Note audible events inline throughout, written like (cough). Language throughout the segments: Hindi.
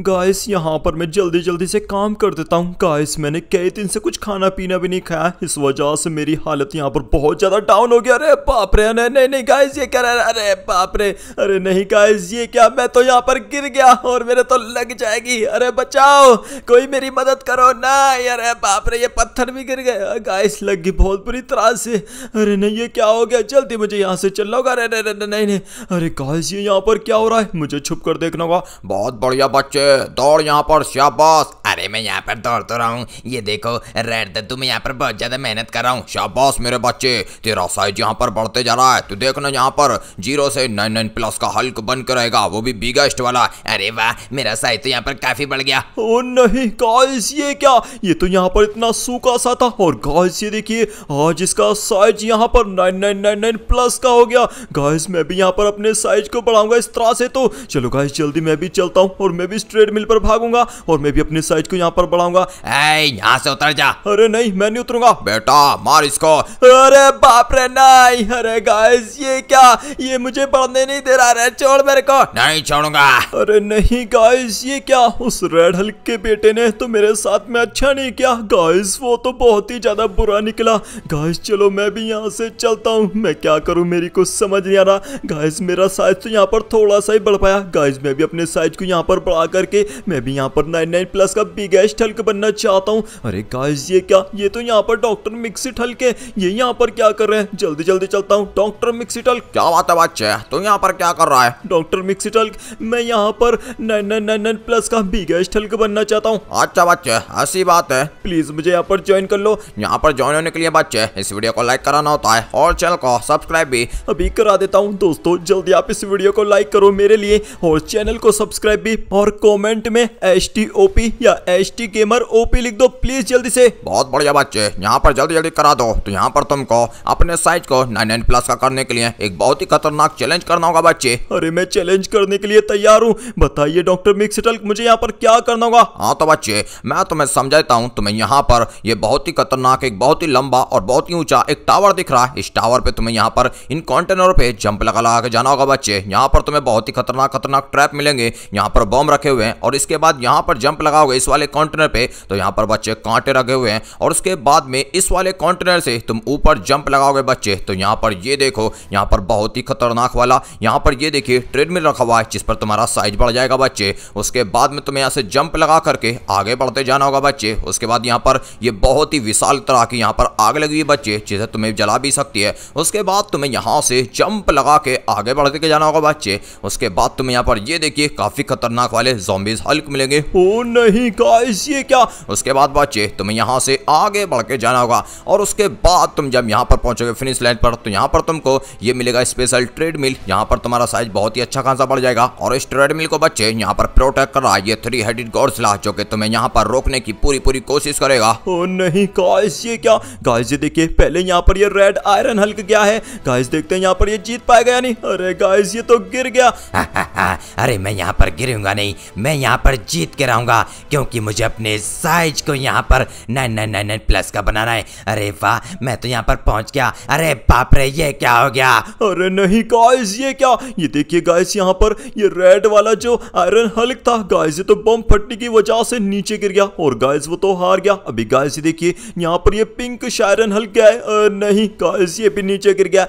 गाइस यहाँ पर मैं जल्दी जल्दी से काम कर देता हूँ गाइस मैंने कई दिन से कुछ खाना पीना भी नहीं खाया इस वजह से मेरी हालत यहाँ पर बहुत ज़्यादा डाउन हो गया अरे बाप रे नहीं नहीं, नहीं गाइस ये क्या अरे बाप रे अरे नहीं गाइस ये क्या मैं तो यहाँ पर गिर गया और मेरे तो लग जाएगी अरे बचाओ कोई मेरी मदद करो ना अरे बाप रे ये पत्थर भी गिर गए गाइस लग गई बहुत बुरी तरह से अरे नहीं ये क्या हो गया जल्दी मुझे यहाँ से चलना होगा अरे नहीं नहीं अरे गाइस ये यहाँ पर क्या हो रहा है मुझे छुप कर देखना होगा बहुत बढ़िया बच्चे नीचे दौड़ यहाँ पर शाबाश अरे मैं यहाँ पर दौड़ तो रहा हूँ ये देखो रेड दद्दू तुम यहाँ पर बहुत ज़्यादा मेहनत कर रहा हूँ शाबाश मेरे बच्चे तेरा साइज यहाँ पर बढ़ते जा रहा है तू देखना यहाँ पर जीरो से नाइन नाइन प्लस का हल्क बन कर रहेगा वो भी बिगेस्ट वाला अरे वाह मेरा साइज तो यहाँ पर काफ़ी बढ़ गया ओ नहीं गाइस ये क्या ये तो यहाँ पर इतना सूखा सा था और गाइस ये देखिए आज इसका साइज यहाँ पर nine nine nine nine plus का हो गया गाइस मैं भी यहाँ पर अपने साइज को बढ़ाऊंगा इस तरह से तो चलो गाइस जल्दी मैं भी चलता हूँ और मैं भी ट्रेडमिल पर भागूंगा और मैं भी अपने साइज को यहाँ पर बढ़ाऊंगा यहाँ से उतर जा अरे नहीं मैं नहीं उतरूंगा बेटा मार इसको अरे बाप रे नहीं अरे गाइस ये क्या ये मुझे बढ़ने नहीं दे रहा छोड़ मेरे को नहीं छोड़ूंगा अरे नहीं गाइस ये क्या उस रेड हल्क के बेटे ने तो मेरे साथ में अच्छा नहीं किया गाइस वो तो बहुत ही ज्यादा बुरा निकला गाइस चलो मैं भी यहाँ से चलता हूँ मैं क्या करूँ मेरी कुछ समझ नहीं आ रहा गाइस मेरा साइज तो यहाँ पर थोड़ा सा ही बढ़ पाया गाइस मैं भी अपने साइज को यहाँ पर बढ़ा करके मैं भी यहाँ पर नाइन नाइन प्लस का बिगेस्ट हल्क बनना चाहता हूँ अरे गाइस ये क्या ये तो यहाँ पर डॉक्टर मिक्सिट हल्क है ये यहाँ पर क्या कर रहे हैं जल्दी जल्दी चलता हूँ डॉक्टर मिक्सिट हल्क क्या बात है बच्चे तू यहाँ पर क्या कर रहा है डॉक्टर मिक्सिट हल्क मैं यहाँ पर nine nine nine nine plus का बिगेस्ट हल्क बनना चाहता हूँ अच्छा बच्चे ऐसी बात है प्लीज मुझे यहाँ पर ज्वाइन कर लो यहाँ पर ज्वाइन होने के लिए बच्चे इस वीडियो को लाइक कराना होता है और चैनल को सब्सक्राइब भी अभी करा देता हूँ दोस्तों जल्दी आप इस वीडियो को लाइक करो मेरे लिए और चैनल को सब्सक्राइब भी और को कमेंट में एस टी ओपी या एस टी गेमर ओपी लिख दो प्लीज जल्दी से बहुत बढ़िया बच्चे यहाँ पर जल्दी जल्दी करा दो तो यहाँ पर तुमको अपने साइज को नाइन नाइन प्लस का करने के लिए एक बहुत ही खतरनाक चैलेंज करना होगा बच्चे अरे मैं चैलेंज करने के लिए तैयार हूँ बताइए डॉक्टर मिक्सटल मुझे यहाँ पर क्या करना होगा हाँ तो बच्चे मैं तुम्हें समझाता हूँ तुम्हें यहाँ पर ये बहुत ही खतरनाक एक बहुत ही लंबा और बहुत ही ऊंचा एक टावर दिख रहा है इस टावर पे तुम्हें यहाँ पर इन कॉन्टेनरों पे जंप लगा लगा के जाना होगा बच्चे यहाँ पर तुम्हें बहुत ही खतरनाक खतरनाक ट्रैप मिलेंगे यहाँ पर बॉम्ब रखे हुए हुए हैं और इसके बाद यहाँ पर जंप लगाओगे इस वाले काउंटनर पे तो यहाँ पर बच्चे कांटे लगे हुए हैं और उसके बाद में इस वाले काउंटनर से तुम ऊपर जंप लगाओगे बच्चे तो यहाँ पर ये देखो यहाँ पर बहुत ही खतरनाक वाला यहाँ पर ये देखिए ट्रेडमिल रखा हुआ है जिस पर तुम्हारा साइज बढ़ जाएगा बच्चे उसके बाद में तुम्हें यहाँ से जंप लगा करके आगे बढ़ते जाना होगा बच्चे उसके बाद यहाँ पर ये बहुत ही विशाल तरह की यहाँ पर आग लगी हुई बच्चे जिसे तुम्हें जला भी सकती है उसके बाद तुम्हें यहाँ से जंप लगा के आगे बढ़ते जाना होगा बच्चे उसके बाद तुम्हें यहाँ पर ये देखिए काफ़ी खतरनाक वाले जॉम्बीज हल्क मिलेंगे हो नहीं गाइस ये क्या उसके बाद बच्चे तुम्हें यहाँ से आगे बढ़ के जाना होगा और उसके बाद तुम जब यहाँ पर पहुँचोगे फिनिश लाइन पर तो यहाँ पर तुमको ये मिलेगा स्पेशल ट्रेडमिल यहाँ पर तुम्हारा साइज बहुत ही अच्छा खासा बढ़ जाएगा और इस ट्रेडमिल को बच्चे यहाँ पर प्रोटेक्ट कर रहा है ये थ्री हेडेड गौरसला जो कि तुम्हें यहाँ पर रोकने की पूरी पूरी कोशिश करेगा ओ नहीं गाइस ये क्या गाइस ये देखिए पहले यहाँ पर ये रेड आयरन हल्क गया है गाइस देखते हैं यहाँ पर ये जीत पाएगा या नहीं अरे गाइस ये तो गिर गया (laughs) अरे मैं यहाँ पर गिरूंगा नहीं मैं यहाँ पर जीत के रहूँगा क्योंकि मुझे अपने साइज को यहाँ पर nine nine nine nine plus का बनाना है अरे वाह मैं तो यहाँ पर पहुँच गया अरे बाप रे ये क्या हो गया अरे नहीं गाइस ये क्या ये देखिए गाइस यहाँ पर ये रेड वाला जो आयरन हल्क था गाइस ये तो बम फटने की वजह से नीचे गिर गया और गाइस वो तो हार गया अभी गाइस ये देखिए यहाँ पर ये पिंक शायरन हल्क गया है अरे नहीं गाइस ये भी नीचे गिर गया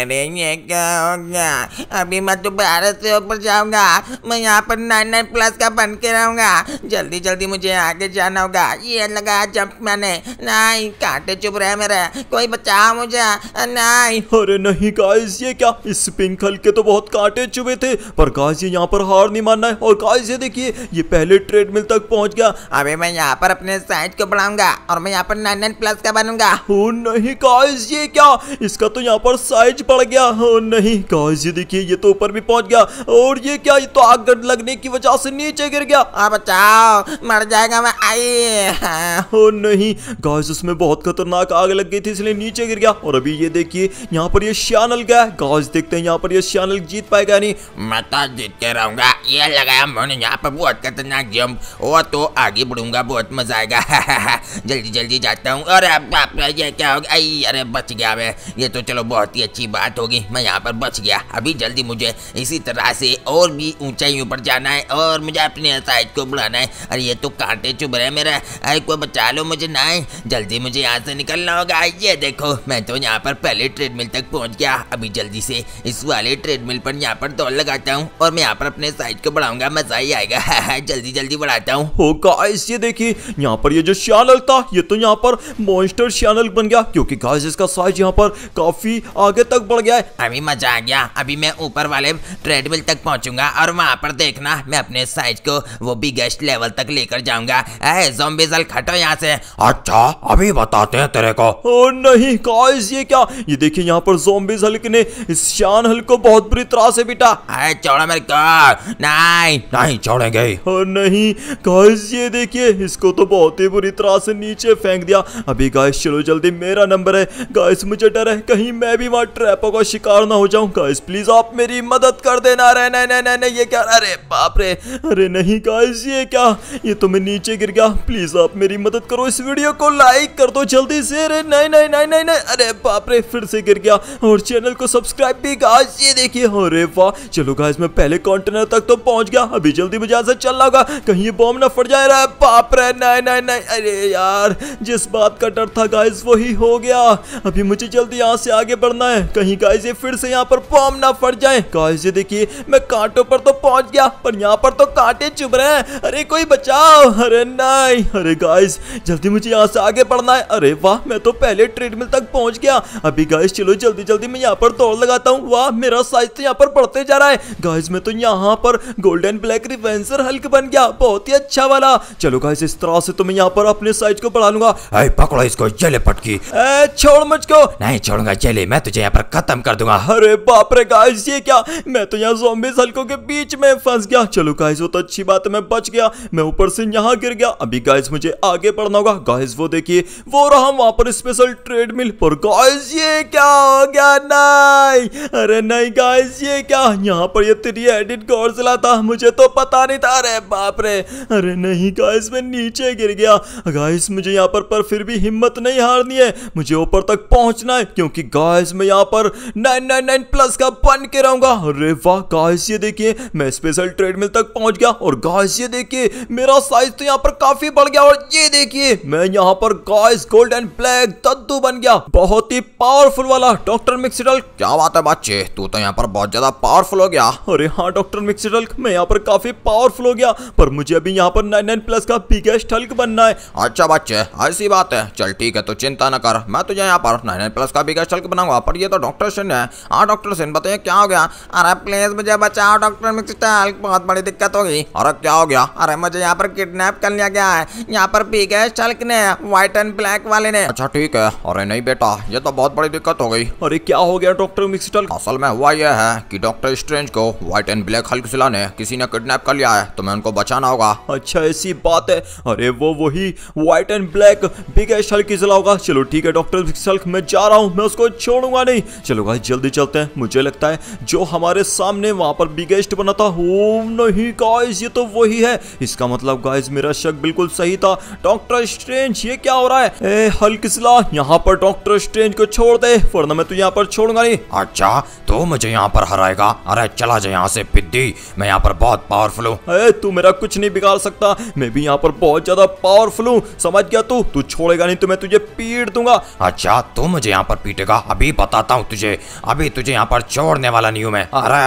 अरे ये क्या हो गया अभी मैं तो भारत से ऊपर जाऊंगा मैं यहाँ पर नाइन नाइन प्लस का बन के रहूँगा जल्दी जल्दी मुझे आगे जाना होगा ये लगा जब मैंने नहीं कांटे चुप रहे मेरे कोई बचाओ मुझे नहीं अरे नहीं गाइस ये क्या इस पिंक के तो बहुत कांटे चुभे थे पर गाइस ये यहाँ पर हार नहीं मानना है और गाइस ये देखिए ये पहले ट्रेड मिल तक पहुँच गया अभी मैं यहाँ पर अपने साइज को बढ़ाऊंगा और मैं यहाँ पर नाइन नाइन प्लस का बनूंगा नहीं गाइस ये क्या इसका तो यहाँ पर साइज बढ़ गया नहीं गाइस ये देखिए ये तो ऊपर भी पहुँच गया और ये क्या ये तो आग लगने की वजह से नीचे गिर गया हाँ बचाओ मर जाएगा मैं आई हो नहीं गाइस उसमें बहुत खतरनाक आग लग गई थी इसलिए नीचे गिर गया और अभी ये देखिए यहाँ पर ये श्यानल गया गाइस देखते हैं यहाँ पर ये श्यानल जीत पाएगा नहीं मैं तो जीतते रहूंगा ये लगाया मैंने यहाँ पर बहुत खतरनाक जंप वो तो आगे बढ़ूंगा बहुत मजा आएगा (laughs) जल्दी जल्दी जाता हूँ अरे और ये क्या हो गया अरे बच गया मैं ये तो चलो बहुत ही अच्छी बात होगी मैं यहाँ पर बच गया अभी जल्दी मुझे इसी तरह से और भी ऊंचाइयों पर जाना है और मुझे अपने साइड को बुलाना है अरे ये तो कांटे चुभ रहे मेरा अरे कोई बचा लो मुझे ना है जल्दी मुझे यहाँ से निकलना होगा ये देखो मैं तो यहाँ पर पहले ट्रेडमिल तक पहुँच गया अभी जल्दी से इस वाले ट्रेडमिल पर यहाँ पर दौड़ लगाता हूँ और मैं यहाँ पर अपने साइड को बढ़ाऊंगा मजा ही आएगा (laughs) हाँ, जल्दी जल्दी बढ़ाता हूँ हो गाइस ये देखिए यहाँ पर ये जो श्यानल था ये तो यहाँ पर मॉन्स्टर श्यानल बन गया क्योंकि गाइस इसका साइज यहाँ पर काफी आगे तक बढ़ गया है अभी मजा आ गया अभी मैं ऊपर वाले ट्रेडमिल तक पहुंचूंगा और वहां पर देखना मैं अपने साइज को वो बिगेस्ट लेवल तक लेकर जाऊंगा अरे जोम्बिजल खटो यहाँ से अच्छा अभी बताते हैं तेरे को ओ नहीं गाइस ये क्या ये देखिए यहाँ पर जोम्बिस हल्क ने शान हल्क को बहुत बुरी तरह से बिटा अरे छोड़ो मेरे को नहीं नहीं छोड़ेंगे ओ नहीं गाइस ये देखिए इसको तो बहुत ही बुरी तरह से नीचे फेंक दिया अभी गाइस चलो जल्दी मेरा नंबर है गाइस मुझे डर है कहीं मैं भी वहाँ ट्रैपों का शिकार ना हो जाऊं गाइस प्लीज आप मेरी मदद कर देना रे नहीं नहीं नहीं ये क्या अरे बाप रे अरे नहीं गाइस ये क्या ये तो मैं नीचे गिर गया प्लीज आप मेरी मदद करो इस वीडियो को लाइक कर दो जल्दी से अरे नहीं नहीं नहीं नहीं नहीं अरे बाप रे फिर से गिर गया और चैनल को सब्सक्राइब भी गाइस ये देखिए अरे वाह चलो गाइस मैं पहले कॉन्टेनर तक तो पहुंच गया अभी जल्दी मुझे ऐसा चलना होगा कहीं ये बॉम्ब ना फट जाए रहा बाप रे नहीं नहीं नहीं अरे यार जिस बात का डर था गाइस वही हो गया अभी मुझे जल्दी यहाँ से आगे बढ़ना है कहीं गाइस ये फिर से यहाँ पर बॉम्ब ना फट जाए गाइस ये देखिए मैं कांटों पर तो पहुंच गया पर यहाँ पर तो कांटे चुभ रहे हैं अरे कोई बचाओ अरे नहीं अरे गाइस जल्दी मुझे यहाँ से आगे बढ़ना है अरे वाह मैं तो पहले ट्रेडमिल तक पहुंच गया अभी गाइस चलो जल्दी जल्दी मैं यहाँ पर दौड़ लगाता हूँ वाह मेरा साइज तो यहाँ पर बढ़ते जा रहा है गाइस मैं तो यहाँ पर गोल्डन ब्लैक रिवेंसर हल्क बन गया बहुत ही अच्छा वाला चलो गाइस इस तरह से तो मैं यहाँ पर अपने साइज को बढ़ा लूंगा पकड़ो इसको जले पटकी छोड़ मुझको नहीं छोड़ूंगा जले मैं तुझे यहाँ पर खत्म कर दूंगा अरे बाप रे गाइस ये क्या मैं तो यहाँ जोम्बिस हल्कों के बीच में फंस गया चलो गाइस तो अच्छी बात मैं बच गया मैं ऊपर से यहाँ गिर गया अभी गाइज मुझे आगे पढ़ना होगा गाइज वो देखिए वो रहा वहां पर स्पेशल ट्रेडमिल पर गाइज ये क्या हो गया नहीं अरे नहीं गाइज ये क्या यहाँ पर ये तेरी एडिट गौर चला था मुझे तो पता नहीं था अरे बाप रे अरे नहीं गाइज मैं नीचे गिर गया गाइज मुझे यहाँ पर पर फिर भी हिम्मत नहीं हारनी है मुझे ऊपर तक पहुंचना है क्योंकि गाइस मैं यहाँ पर 999 प्लस का बन के रहूंगा अरे वाह गाइस ये देखिए मैं स्पेशल ट्रेडमिल तक पहुंच गया और गाइस ये देखिए मेरा साइज तो यहाँ पर काफी बढ़ गया और ये देखिए मैं यहाँ पर गाइस गोल्ड एंड ब्लैक दद्दू बन गया बहुत ही पावरफुल वाला डॉक्टर मिक्सिडल क्या बात है बच्चे तू तो यहाँ पर बहुत ज्यादा पावरफुल हो गया अरे हाँ डॉक्टर मिक्सिडल मैं यहाँ पर काफी पावरफुल हो गया पर मुझे अभी यहाँ पर नाइन नाइन प्लस का बिगेस्ट हल्क बनना है अच्छा बच्चे ऐसी बात है चल ठीक है तो चिंता न कर मैं तुझे यहाँ पर नाइन नाइन प्लस का बिगेस्ट हल्क बनाऊंगा पर ये तो डॉक्टर सिंह है हाँ डॉक्टर सिंह बताइए क्या हो गया अरे प्लीज मुझे बचाओ डॉक्टर मिक्सिडल बहुत बड़ी दिक्कत हो जी और क्या हो गया अरे मुझे यहाँ पर किडनैप कर लिया गया है यहाँ पर पी गए चलक ने व्हाइट एंड ब्लैक वाले ने अच्छा ठीक है अरे नहीं बेटा ये तो बहुत बड़ी दिक्कत हो गई अरे क्या हो गया डॉक्टर मिक्सटल असल में हुआ यह है की डॉक्टर स्ट्रेंज को व्हाइट एंड ब्लैक हल्क सिला ने किसी ने किडनेप कर लिया है तो मैं उनको बचाना होगा अच्छा ऐसी बात है अरे वो वही white and black biggest Hulk सिला होगा चलो ठीक है डॉक्टर मिक्सटल मैं जा रहा हूँ मैं उसको छोड़ूंगा नहीं चलो भाई जल्दी चलते हैं मुझे लगता है जो हमारे सामने वहां पर बिगेस्ट बना था वो नहीं का गाइस ये तो वही है इसका मतलब गाइस मेरा शक बिल्कुल सही था डॉक्टर स्ट्रेंज ये क्या हो रहा है ए हल्क सिला यहाँ पर डॉक्टर स्ट्रेंज को छोड़ दे वरना मैं तो यहाँ पर छोड़ूंगा नहीं अच्छा तो मुझे यहाँ पर हराएगा अरे चला जाए यहाँ से पिद्दी मैं यहाँ पर बहुत पावरफुल हूँ तू मेरा कुछ नहीं बिगाड़ सकता मैं भी यहाँ पर बहुत ज्यादा पावरफुल हूँ समझ गया तू तू छोड़ेगा नहीं तो मैं तुझे पीट दूंगा अच्छा तो मुझे यहाँ पर पीटेगा अभी बताता हूँ तुझे अभी तुझे यहाँ पर छोड़ने वाला नहीं हूँ मैं अरे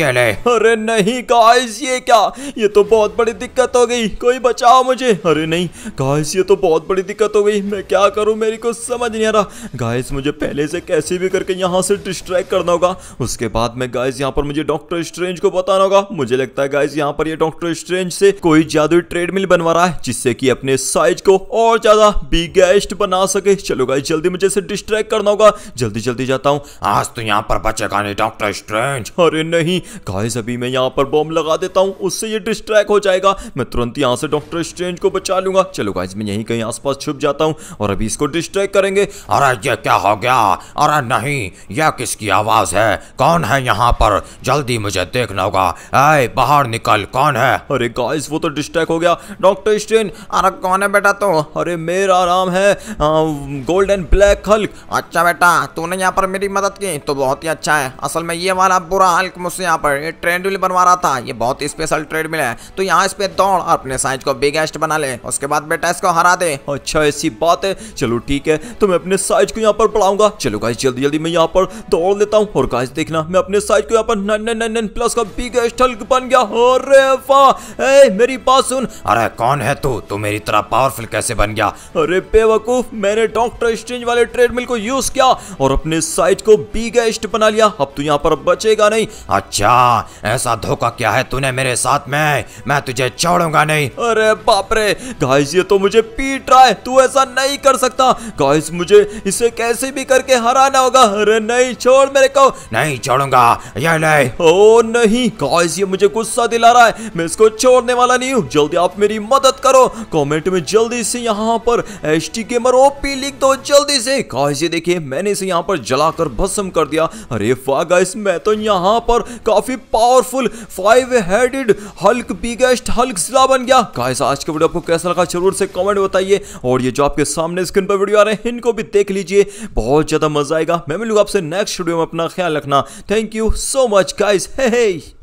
ये ले अरे नहीं गाइस ये क्या गया ये तो बहुत बड़ी दिक्कत हो गई कोई बचाओ मुझे अरे नहीं गाइस ये तो बहुत बड़ी दिक्कत हो गई मैं क्या करूँ मेरी कुछ समझ नहीं आ रहा गाइस मुझे पहले से कैसे भी करके यहाँ से डिस्ट्रैक्ट करना होगा उसके बाद में गाइस यहाँ पर मुझे डॉक्टर स्ट्रेंज को बताना होगा मुझे लगता है गाइस यहाँ पर ये डॉक्टर स्ट्रेंज से कोई जादुई ट्रेडमिल बनवा रहा है जिससे कि अपने साइज को और ज्यादा बिगेस्ट बना सके चलो गाइस जल्दी मुझे इसे डिस्ट्रैक्ट करना होगा जल्दी जल्दी जाता हूँ आज तो यहाँ पर बचेगा नहीं डॉक्टर स्ट्रेंज अरे नहीं गाइस अभी मैं यहाँ पर बॉम्ब लगा देता हूँ उससे ये डिस्ट्रैक्ट हो जाएगा मैं तुरंत यहाँ से डॉक्टर स्ट्रेंज को बचा लूंगा चलो गाइज मैं यहीं कहीं आसपास छुप जाता हूँ और अभी इसको डिस्ट्रैक्ट करेंगे अरे ये क्या हो गया अरे नहीं यह किसकी आवाज़ है कौन है यहाँ पर जल्दी मुझे देखना होगा अरे बाहर निकल कौन है अरे गाइज वो तो डिस्ट्रैक्ट हो गया डॉक्टर स्ट्रेंज अरे कौन है बेटा तो अरे मेरा नाम है गोल्डन ब्लैक हल्क अच्छा बेटा तूने यहाँ पर मेरी मदद की तो बहुत ही अच्छा है असल में ये वाला बुरा हल्क मुझसे यहाँ पर ट्रेंड बनवा रहा था ये बहुत स्पेशल डबल ट्रेड मिला है तो यहाँ इस पे दौड़ अपने साइज को बिगेस्ट बना ले उसके बाद बेटा इसको हरा दे अच्छा ऐसी बात है चलो ठीक है तो मैं अपने साइज को यहाँ पर पढ़ाऊंगा चलो गाइस जल्दी जल्दी मैं यहाँ पर दौड़ लेता हूँ और गाइस देखना मैं अपने साइज को यहाँ पर नन नन नन प्लस का बिगेस्ट हल्क बन गया अरे वाह ए मेरी बात सुन अरे कौन है तू तू मेरी तरह पावरफुल कैसे बन गया अरे बेवकूफ मैंने डॉक्टर स्ट्रेंज वाले ट्रेडमिल को यूज किया और अपने साइज को बिगेस्ट बना लिया अब तू तो यहाँ पर बचेगा नहीं अच्छा ऐसा धोखा क्या है तूने मेरे साथ साथ में मैं तुझे छोड़ूंगा नहीं अरे बाप रे गाइस ये तो मुझे पीट रहा है तू ऐसा नहीं कर सकता गाइस मुझे इसे कैसे भी करके हराना होगा अरे नहीं छोड़ मेरे को नहीं छोड़ूंगा ये नहीं ओ नहीं गाइस ये मुझे गुस्सा दिला रहा है मैं इसको छोड़ने वाला नहीं हूँ जल्दी आप मेरी मदद करो कॉमेंट में जल्दी से यहाँ पर एच टी गेमर ओपी लिख दो जल्दी से गाइस ये देखिए मैंने इसे यहाँ पर जला कर भस्म कर दिया अरे वाह गाइस मैं तो यहाँ पर काफी powerful five headed Hulk biggest Hulk जिला बन गया गाइस आज के वीडियो आपको कैसा लगा जरूर से कमेंट बताइए और ये जो आपके सामने स्क्रीन पर वीडियो आ रहे हैं इनको भी देख लीजिए बहुत ज्यादा मजा आएगा मैं मिलूंगा आपसे नेक्स्ट वीडियो में अपना ख्याल रखना thank you so much guys hey